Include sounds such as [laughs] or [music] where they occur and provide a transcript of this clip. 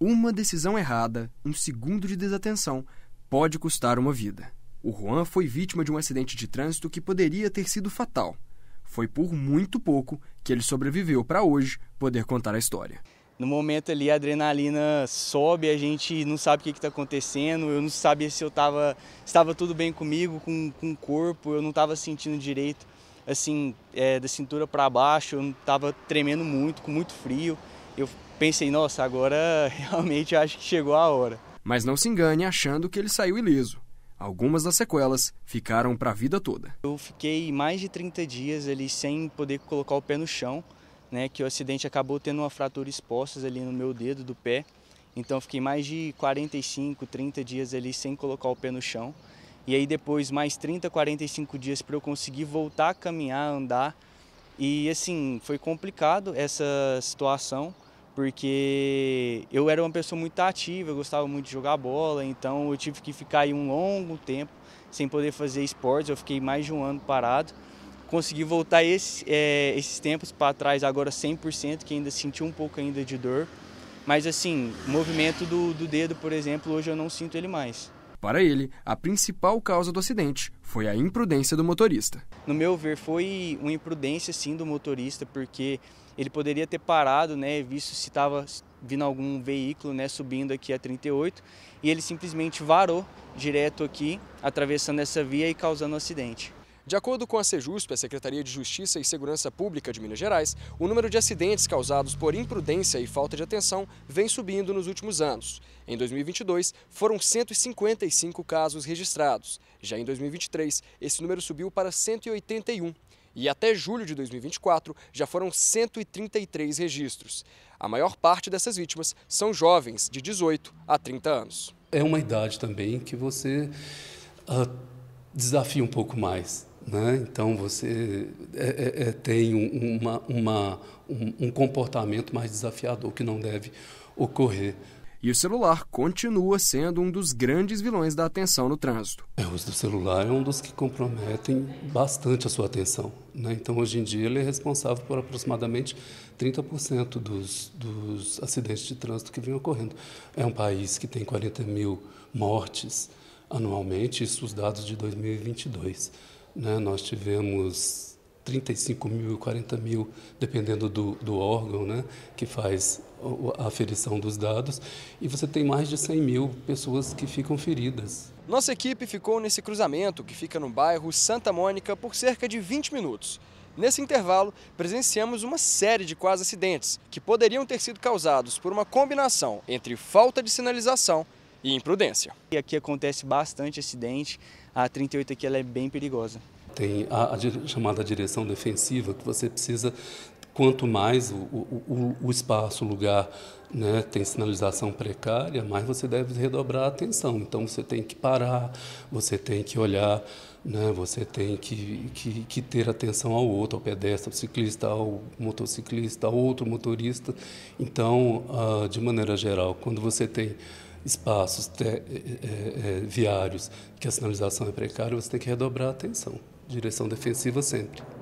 Uma decisão errada, um segundo de desatenção, pode custar uma vida. O Juan foi vítima de um acidente de trânsito que poderia ter sido fatal. Foi por muito pouco que ele sobreviveu para hoje poder contar a história. No momento ali a adrenalina sobe, a gente não sabe o que está acontecendo, eu não sabia se eu tava, estava tudo bem comigo, com, com o corpo, eu não estava sentindo direito, assim, é, da cintura para baixo, eu estava tremendo muito, com muito frio eu pensei, nossa, agora [laughs] realmente acho que chegou a hora. Mas não se engane achando que ele saiu ileso. Algumas das sequelas ficaram para a vida toda. Eu fiquei mais de 30 dias ali sem poder colocar o pé no chão, né, que o acidente acabou tendo uma fratura exposta ali no meu dedo do pé. Então fiquei mais de 45, 30 dias ali sem colocar o pé no chão. E aí depois mais 30, 45 dias para eu conseguir voltar a caminhar, andar. E assim, foi complicado essa situação porque eu era uma pessoa muito ativa, eu gostava muito de jogar bola, então eu tive que ficar aí um longo tempo sem poder fazer esportes, eu fiquei mais de um ano parado. Consegui voltar esse, é, esses tempos para trás agora 100%, que ainda senti um pouco ainda de dor. Mas assim, movimento do, do dedo, por exemplo, hoje eu não sinto ele mais. Para ele, a principal causa do acidente foi a imprudência do motorista. No meu ver, foi uma imprudência sim do motorista, porque ele poderia ter parado, né, visto se estava vindo algum veículo, né, subindo aqui a 38, e ele simplesmente varou direto aqui, atravessando essa via e causando o um acidente. De acordo com a Sejusp, a Secretaria de Justiça e Segurança Pública de Minas Gerais, o número de acidentes causados por imprudência e falta de atenção vem subindo nos últimos anos. Em 2022, foram 155 casos registrados. Já em 2023, esse número subiu para 181 e até julho de 2024 já foram 133 registros. A maior parte dessas vítimas são jovens de 18 a 30 anos. É uma idade também que você uh, desafia um pouco mais. Né? Então, você é, é, é tem uma, uma, um, um comportamento mais desafiador que não deve ocorrer. E o celular continua sendo um dos grandes vilões da atenção no trânsito. É, o uso do celular é um dos que comprometem bastante a sua atenção. Né? Então, hoje em dia, ele é responsável por aproximadamente 30% dos, dos acidentes de trânsito que vêm ocorrendo. É um país que tem 40 mil mortes anualmente, isso os dados de 2022. Né? Nós tivemos 35 mil, e 40 mil, dependendo do, do órgão né? que faz a aferição dos dados, e você tem mais de 100 mil pessoas que ficam feridas. Nossa equipe ficou nesse cruzamento, que fica no bairro Santa Mônica, por cerca de 20 minutos. Nesse intervalo, presenciamos uma série de quase acidentes que poderiam ter sido causados por uma combinação entre falta de sinalização e imprudência. E aqui acontece bastante acidente, a 38 aqui ela é bem perigosa. Tem a, a chamada direção defensiva, que você precisa quanto mais o, o, o, espaço, o lugar né, tem sinalização precária, mais você deve redobrar a atenção. Então você tem que parar, você tem que olhar, né, você tem que, que, que ter atenção ao outro, ao pedestre, ao ciclista, ao motociclista, ao outro motorista. Então, ah, de maneira geral, quando você tem espaços é, é, viários que a sinalização é precária, você tem que redobrar a atenção. Direção defensiva sempre.